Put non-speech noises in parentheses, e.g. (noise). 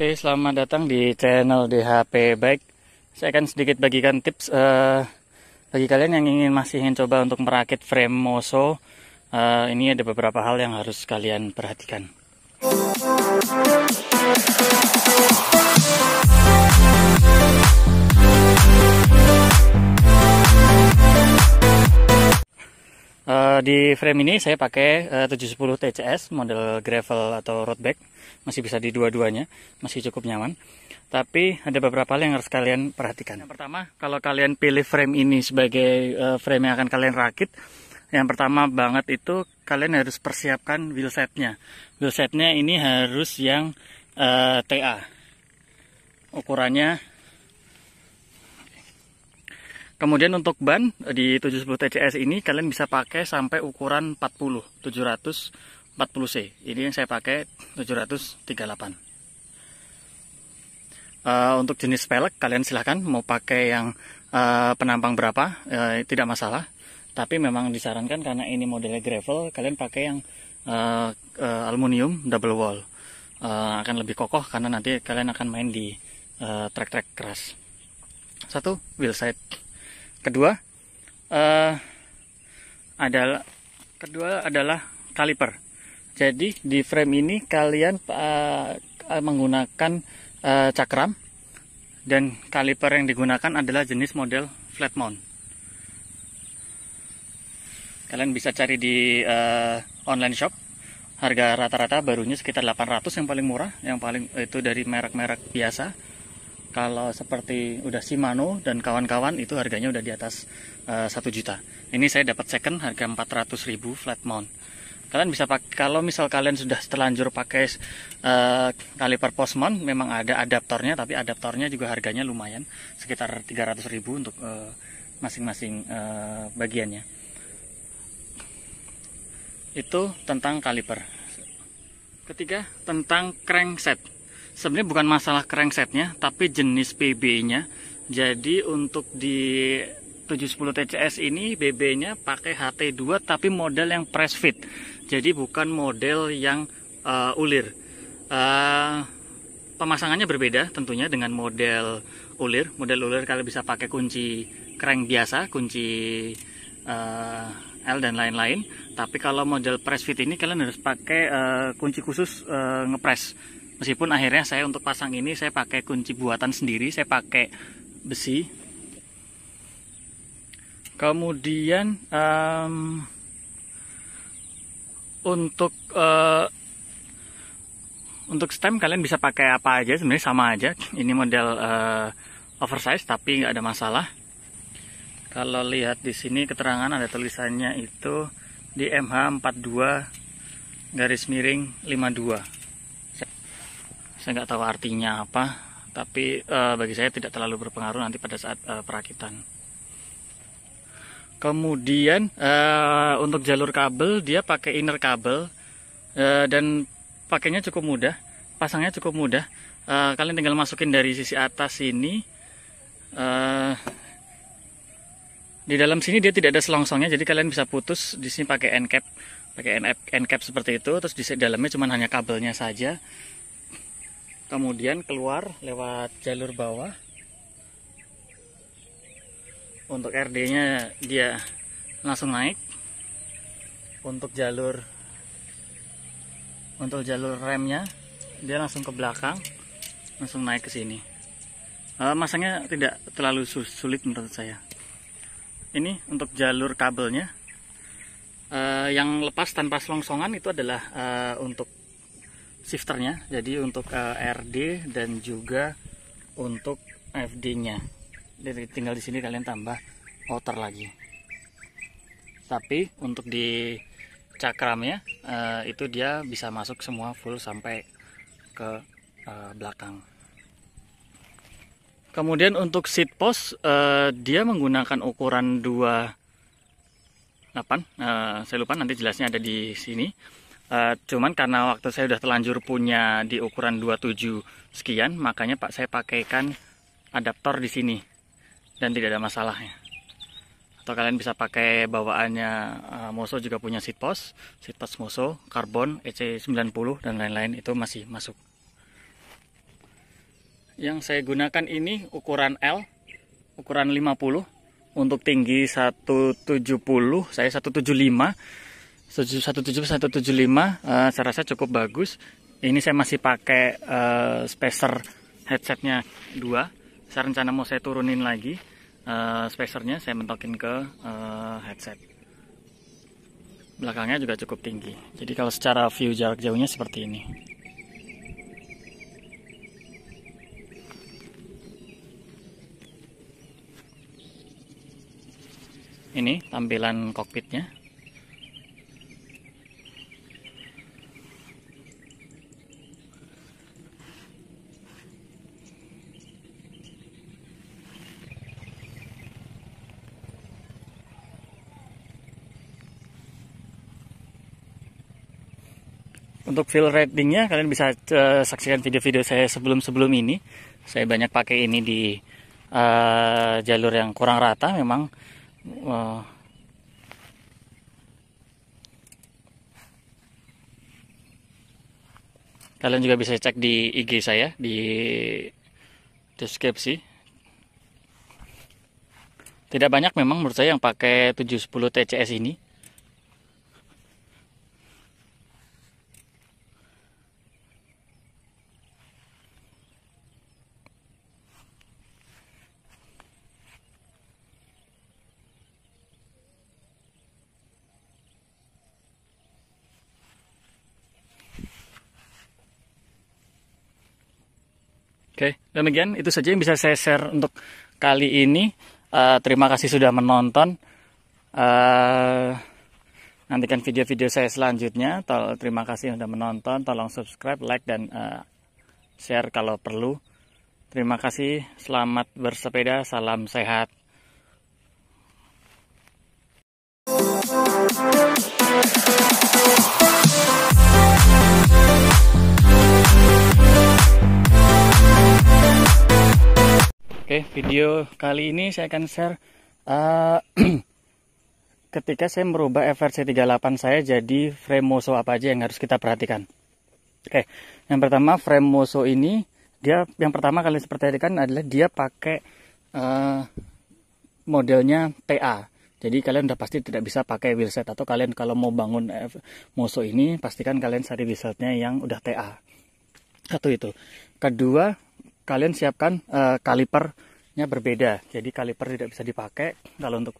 Oke, selamat datang di channel DHP Bike. Saya akan sedikit bagikan tips uh, bagi kalian yang ingin masih ingin coba untuk merakit frame Moso. Uh, ini ada beberapa hal yang harus kalian perhatikan. Uh, di frame ini saya pakai uh, 710 TCS model gravel atau road bike masih bisa di dua-duanya masih cukup nyaman tapi ada beberapa hal yang harus kalian perhatikan yang pertama kalau kalian pilih frame ini sebagai eh, frame yang akan kalian rakit yang pertama banget itu kalian harus persiapkan wheelsetnya. Wheelsetnya ini harus yang uh, eh, TA ukurannya Kemudian untuk ban eh, di 70 TCS ini kalian bisa pakai sampai ukuran 40, 700 40C ini yang saya pakai 738 uh, eh, untuk jenis pelek kalian silahkan mau pakai yang uh, penampang berapa uh, tidak masalah tapi memang disarankan karena ini modelnya gravel kalian pakai yang uh, uh, aluminium double wall uh, akan lebih kokoh karena nanti kalian akan main di track-track uh, keras satu wheel side kedua uh, adalah kedua adalah kaliper jadi di frame ini kalian uh, menggunakan uh, cakram dan kaliper yang digunakan adalah jenis model flat mount. Kalian bisa cari di uh, online shop. Harga rata-rata barunya sekitar 800 yang paling murah, yang paling itu dari merek-merek biasa. Kalau seperti udah Shimano dan kawan-kawan itu harganya udah di atas uh, 1 juta. Ini saya dapat second harga 400.000 flat mount kalian bisa pakai kalau misal kalian sudah terlanjur pakai uh, kaliper posmon memang ada adaptornya tapi adaptornya juga harganya lumayan sekitar 300 ribu untuk eh, masing-masing uh, uh, bagiannya itu tentang kaliper ketiga tentang crankset sebenarnya bukan masalah cranksetnya tapi jenis PB nya jadi untuk di 710 TCS ini BB-nya pakai HT2 tapi model yang press fit. Jadi bukan model yang uh, ulir. Uh, pemasangannya berbeda tentunya dengan model ulir. Model ulir kalian bisa pakai kunci crank biasa, kunci uh, L dan lain-lain. Tapi kalau model press fit ini kalian harus pakai uh, kunci khusus uh, ngepres. Meskipun akhirnya saya untuk pasang ini saya pakai kunci buatan sendiri, saya pakai besi kemudian um, untuk uh, untuk stem kalian bisa pakai apa aja sebenarnya sama aja ini model uh, oversize tapi nggak ada masalah kalau lihat di sini keterangan ada tulisannya itu di MH42 garis miring 52 saya nggak tahu artinya apa tapi uh, bagi saya tidak terlalu berpengaruh nanti pada saat uh, perakitan kemudian uh, untuk jalur kabel dia pakai inner kabel uh, dan pakainya cukup mudah pasangnya cukup mudah uh, kalian tinggal masukin dari sisi atas ini. uh, di dalam sini dia tidak ada selongsongnya jadi kalian bisa putus di sini pakai end cap pakai end cap seperti itu terus di dalamnya cuma hanya kabelnya saja kemudian keluar lewat jalur bawah untuk RD nya dia langsung naik untuk jalur untuk jalur remnya dia langsung ke belakang langsung naik ke sini uh, masangnya tidak terlalu sulit menurut saya ini untuk jalur kabelnya uh, yang lepas tanpa selongsongan itu adalah uh, untuk shifternya jadi untuk uh, RD dan juga untuk FD nya dari tinggal di sini kalian tambah outer lagi tapi untuk di cakramnya eh, itu dia bisa masuk semua full sampai ke eh, belakang kemudian untuk seat post eh, dia menggunakan ukuran 2 8 eh, saya lupa nanti jelasnya ada di sini Uh, cuman karena waktu saya sudah telanjur punya di ukuran 27 sekian, makanya Pak saya pakaikan adaptor di sini dan tidak ada masalahnya atau kalian bisa pakai bawaannya uh, Moso juga punya seat post seat post Moso karbon EC90 dan lain-lain itu masih masuk yang saya gunakan ini ukuran L ukuran 50 untuk tinggi 170 saya 175 170 175 uh, saya rasa cukup bagus ini saya masih pakai uh, spacer headsetnya 2 saya rencana mau saya turunin lagi Eh, spacernya saya mentokin ke uh, headset belakangnya juga cukup tinggi jadi kalau secara view jarak jauhnya seperti ini ini tampilan kokpitnya Untuk fill ratingnya kalian bisa uh, saksikan video-video saya sebelum-sebelum ini. Saya banyak pakai ini di uh, jalur yang kurang rata memang. Uh, kalian juga bisa cek di IG saya di deskripsi tidak banyak memang menurut saya yang pakai 710 TCS ini Oke, demikian itu saja yang bisa saya share untuk kali ini. Uh, terima kasih sudah menonton. Uh, nantikan video-video saya selanjutnya. Tol terima kasih sudah menonton. Tolong subscribe, like, dan uh, share kalau perlu. Terima kasih. Selamat bersepeda. Salam sehat. video kali ini saya akan share uh, (clears throat) ketika saya merubah FRC 38 saya jadi frame moso apa aja yang harus kita perhatikan. Oke, yang pertama frame moso ini dia yang pertama kali seperti tadi kan adalah dia pakai uh, modelnya PA. Jadi kalian udah pasti tidak bisa pakai wheelset atau kalian kalau mau bangun F moso ini pastikan kalian cari wheelsetnya yang udah TA. Satu itu. Kedua, kalian siapkan uh, kaliper berbeda jadi kaliper tidak bisa dipakai kalau untuk